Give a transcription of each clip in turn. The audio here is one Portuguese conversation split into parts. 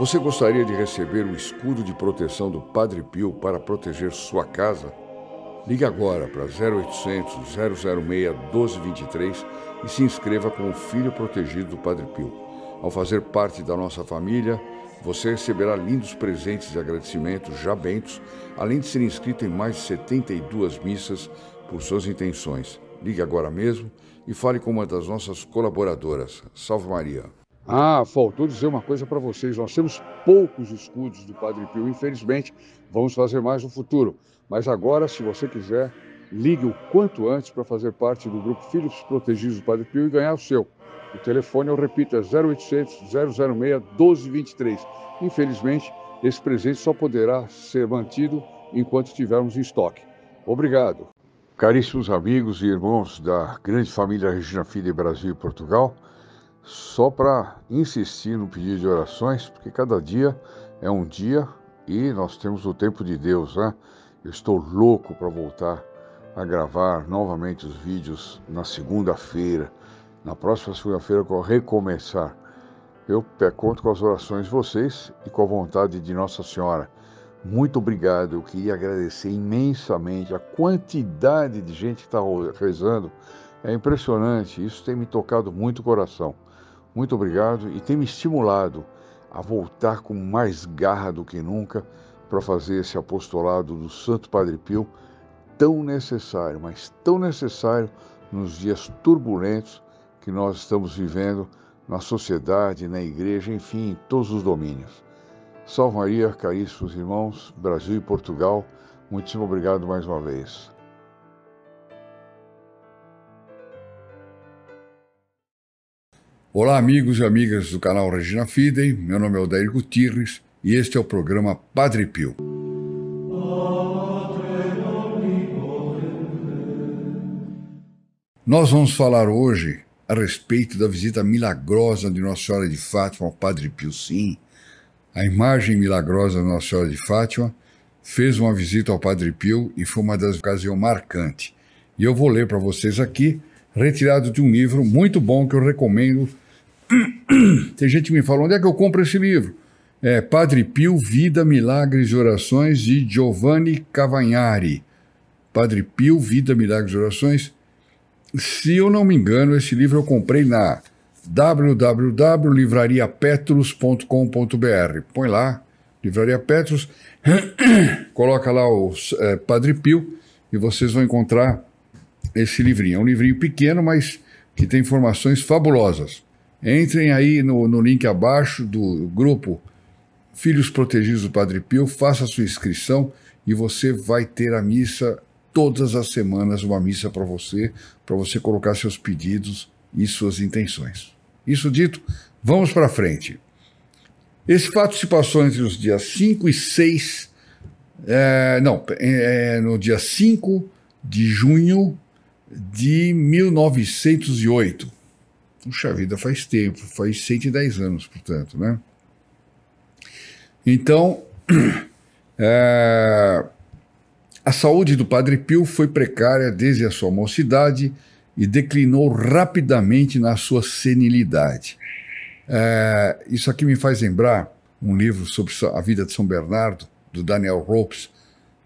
Você gostaria de receber o escudo de proteção do Padre Pio para proteger sua casa? Ligue agora para 0800 006 1223 e se inscreva como filho protegido do Padre Pio. Ao fazer parte da nossa família, você receberá lindos presentes de agradecimento já bentos, além de ser inscrito em mais de 72 missas por suas intenções. Ligue agora mesmo e fale com uma das nossas colaboradoras. Salve Maria! Ah, faltou dizer uma coisa para vocês. Nós temos poucos escudos do Padre Pio, infelizmente. Vamos fazer mais no futuro. Mas agora, se você quiser, ligue o quanto antes para fazer parte do grupo Filhos Protegidos do Padre Pio e ganhar o seu. O telefone, eu repito, é 0800 006 1223. Infelizmente, esse presente só poderá ser mantido enquanto tivermos em estoque. Obrigado. Caríssimos amigos e irmãos da grande família Regina Filho Brasil e Portugal, só para insistir no pedido de orações, porque cada dia é um dia e nós temos o tempo de Deus, né? Eu estou louco para voltar a gravar novamente os vídeos na segunda-feira. Na próxima segunda-feira eu vou recomeçar. Eu conto com as orações de vocês e com a vontade de Nossa Senhora. Muito obrigado. Eu queria agradecer imensamente a quantidade de gente que está rezando. É impressionante. Isso tem me tocado muito o coração. Muito obrigado e tem me estimulado a voltar com mais garra do que nunca para fazer esse apostolado do Santo Padre Pio tão necessário, mas tão necessário nos dias turbulentos que nós estamos vivendo na sociedade, na igreja, enfim, em todos os domínios. Salve Maria, caríssimos irmãos, Brasil e Portugal, muitíssimo obrigado mais uma vez. Olá, amigos e amigas do canal Regina Fidem. Meu nome é Odair Gutierrez e este é o programa Padre Pio. Nós vamos falar hoje a respeito da visita milagrosa de Nossa Senhora de Fátima ao Padre Pio Sim. A imagem milagrosa de Nossa Senhora de Fátima fez uma visita ao Padre Pio e foi uma das ocasiões marcantes. E eu vou ler para vocês aqui retirado de um livro muito bom que eu recomendo. Tem gente que me fala: onde é que eu compro esse livro? É Padre Pio, Vida, Milagres e Orações, de Giovanni Cavagnari. Padre Pio, Vida, Milagres e Orações. Se eu não me engano, esse livro eu comprei na www.livrariapetrus.com.br. Põe lá, Livraria Petrus, coloca lá o é, Padre Pio e vocês vão encontrar esse livrinho. É um livrinho pequeno, mas que tem informações fabulosas. Entrem aí no, no link abaixo do grupo Filhos Protegidos do Padre Pio, faça a sua inscrição e você vai ter a missa todas as semanas, uma missa para você, para você colocar seus pedidos e suas intenções. Isso dito, vamos para frente. Esse fato se passou entre os dias 5 e 6, é, não, é, no dia 5 de junho de 1908. Puxa vida, faz tempo, faz 110 anos, portanto, né? Então, é, a saúde do Padre Pio foi precária desde a sua mocidade e declinou rapidamente na sua senilidade. É, isso aqui me faz lembrar um livro sobre a vida de São Bernardo, do Daniel Ropes,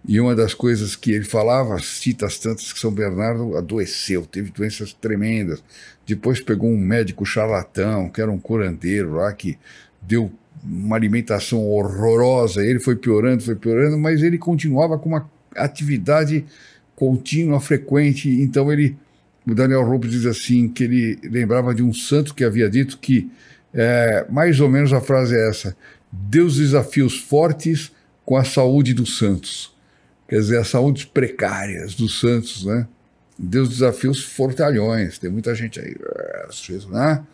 e uma das coisas que ele falava, cita as tantas, que São Bernardo adoeceu, teve doenças tremendas. Depois pegou um médico charlatão, que era um curandeiro lá, que deu uma alimentação horrorosa. Ele foi piorando, foi piorando, mas ele continuava com uma atividade contínua, frequente. Então ele, o Daniel Ropes diz assim, que ele lembrava de um santo que havia dito que, é, mais ou menos a frase é essa, Deus desafia os fortes com a saúde dos santos quer dizer, as saúdes precárias dos santos, né? Deus desafia os fortalhões. Tem muita gente aí, ah, né?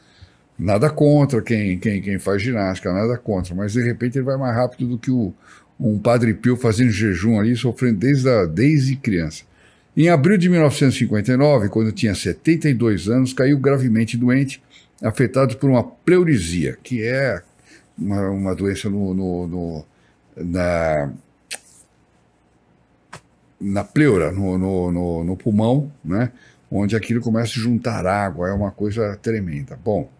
nada contra quem, quem, quem faz ginástica, nada contra, mas de repente ele vai mais rápido do que o, um padre Pio fazendo jejum ali, sofrendo desde, a, desde criança. Em abril de 1959, quando tinha 72 anos, caiu gravemente doente, afetado por uma pleurisia, que é uma, uma doença no, no, no na, na pleura, no, no, no, no pulmão, né? onde aquilo começa a juntar água, é uma coisa tremenda. Bom,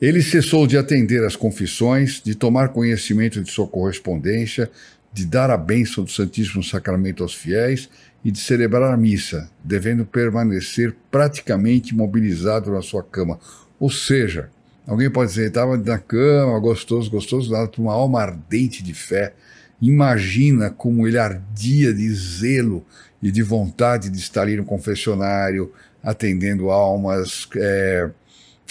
ele cessou de atender as confissões, de tomar conhecimento de sua correspondência, de dar a bênção do Santíssimo Sacramento aos fiéis e de celebrar a missa, devendo permanecer praticamente imobilizado na sua cama. Ou seja, alguém pode dizer, estava na cama, gostoso, gostoso, nada, uma alma ardente de fé, Imagina como ele ardia de zelo e de vontade de estar ali no confessionário, atendendo almas, é,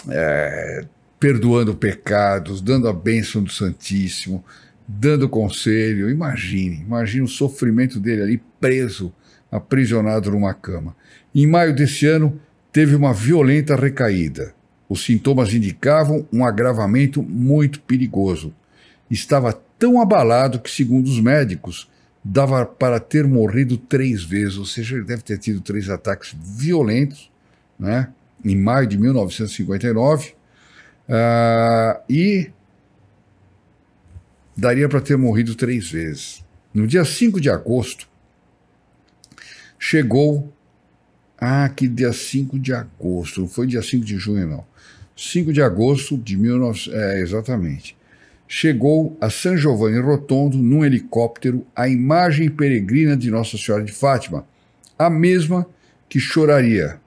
é, perdoando pecados, dando a bênção do Santíssimo, dando conselho. Imagine, imagine o sofrimento dele ali preso, aprisionado numa cama. Em maio desse ano, teve uma violenta recaída. Os sintomas indicavam um agravamento muito perigoso. Estava tão abalado que, segundo os médicos, dava para ter morrido três vezes, ou seja, ele deve ter tido três ataques violentos, né? Em maio de 1959, uh, ah, e daria para ter morrido três vezes. No dia 5 de agosto, chegou. Ah, que dia 5 de agosto, não foi dia 5 de junho, não. 5 de agosto de 19. É, exatamente chegou a San Giovanni Rotondo num helicóptero a imagem peregrina de Nossa Senhora de Fátima, a mesma que choraria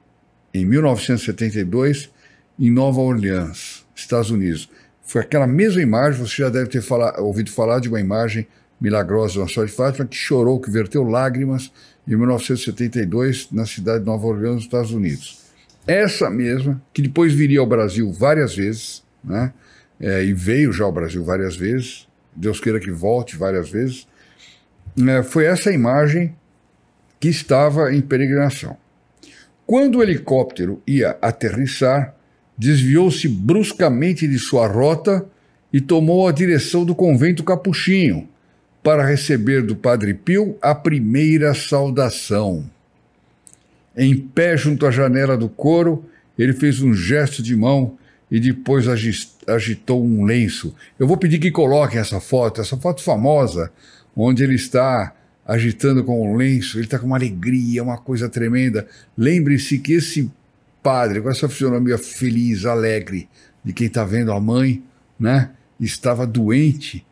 em 1972 em Nova Orleans, Estados Unidos. Foi aquela mesma imagem, você já deve ter falar, ouvido falar de uma imagem milagrosa de Nossa Senhora de Fátima, que chorou, que verteu lágrimas em 1972 na cidade de Nova Orleans, Estados Unidos. Essa mesma, que depois viria ao Brasil várias vezes, né? é, e veio já ao Brasil várias vezes, Deus queira que volte várias vezes, é, foi essa imagem que estava em peregrinação. Quando o helicóptero ia aterrissar, desviou-se bruscamente de sua rota e tomou a direção do convento capuchinho para receber do Padre Pio a primeira saudação. Em pé junto à janela do coro, ele fez um gesto de mão e depois agitou um lenço. Eu vou pedir que coloquem essa foto, essa foto famosa, onde ele está agitando com o um lenço, ele está com uma alegria, uma coisa tremenda. Lembre-se que esse padre, com essa fisionomia feliz, alegre, de quem está vendo a mãe, né, estava doente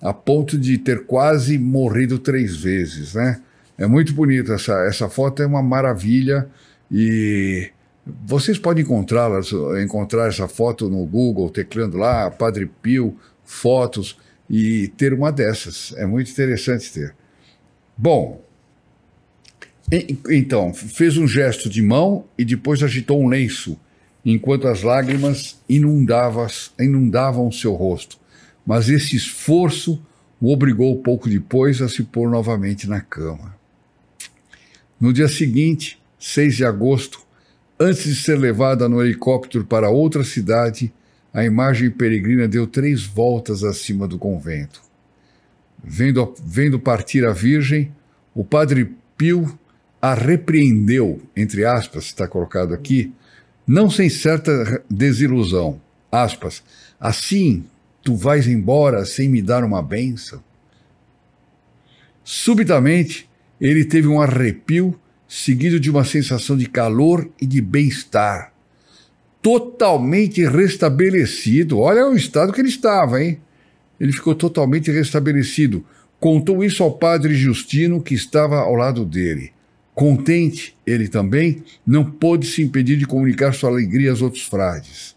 a ponto de ter quase morrido três vezes, né? É muito bonito essa, essa foto, é uma maravilha e vocês podem encontrá-las, encontrar essa foto no Google, teclando lá, Padre Pio, fotos, e ter uma dessas. É muito interessante ter. Bom, então, fez um gesto de mão e depois agitou um lenço, enquanto as lágrimas inundavam, inundavam seu rosto. Mas esse esforço o obrigou pouco depois a se pôr novamente na cama. No dia seguinte, 6 de agosto, Antes de ser levada no helicóptero para outra cidade, a imagem peregrina deu três voltas acima do convento. Vendo, vendo partir a Virgem, o padre Pio a repreendeu, entre aspas, está colocado aqui, não sem certa desilusão, aspas, assim tu vais embora sem me dar uma benção. Subitamente, ele teve um arrepio seguido de uma sensação de calor e de bem-estar. Totalmente restabelecido. Olha o estado que ele estava, hein? Ele ficou totalmente restabelecido. Contou isso ao padre Justino, que estava ao lado dele. Contente, ele também não pôde se impedir de comunicar sua alegria aos outros frades.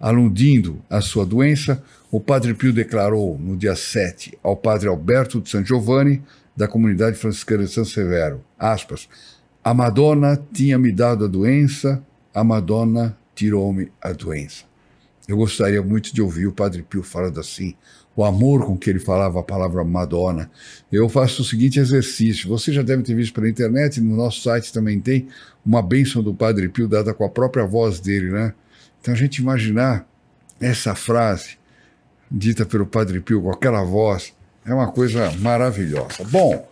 Aludindo à sua doença, o padre Pio declarou, no dia 7, ao padre Alberto de San Giovanni, da comunidade franciscana de San Severo, aspas, a Madonna tinha me dado a doença, a Madonna tirou-me a doença. Eu gostaria muito de ouvir o Padre Pio falando assim, o amor com que ele falava a palavra Madonna. Eu faço o seguinte exercício: você já deve ter visto pela internet, no nosso site também tem uma bênção do Padre Pio dada com a própria voz dele, né? Então a gente imaginar essa frase dita pelo Padre Pio com aquela voz é uma coisa maravilhosa. Bom.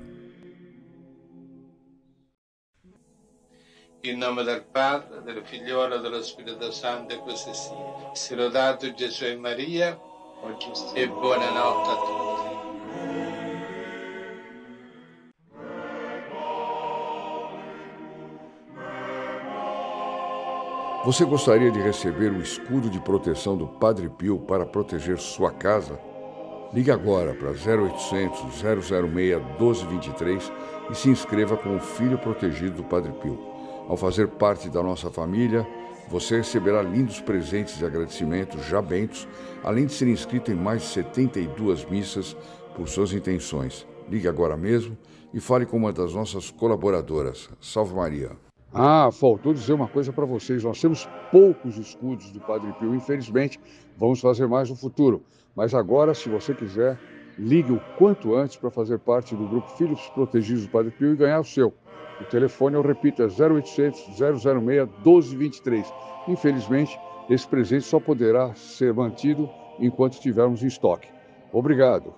Em nome do Padre, do Filho e do Espírito Santo, e così sia. dado lodato Jesus e Maria, e noite a todos. Você gostaria de receber o escudo de proteção do Padre Pio para proteger sua casa? Ligue agora para 0800 006 1223 e se inscreva como filho protegido do Padre Pio. Ao fazer parte da nossa família, você receberá lindos presentes e agradecimentos já bentos, além de ser inscrito em mais de 72 missas por suas intenções. Ligue agora mesmo e fale com uma das nossas colaboradoras. Salve Maria! Ah, faltou dizer uma coisa para vocês. Nós temos poucos escudos do Padre Pio, infelizmente. Vamos fazer mais no futuro. Mas agora, se você quiser, ligue o quanto antes para fazer parte do grupo Filhos Protegidos do Padre Pio e ganhar o seu. O telefone, eu repito, é 0800 006 1223. Infelizmente, esse presente só poderá ser mantido enquanto tivermos em estoque. Obrigado.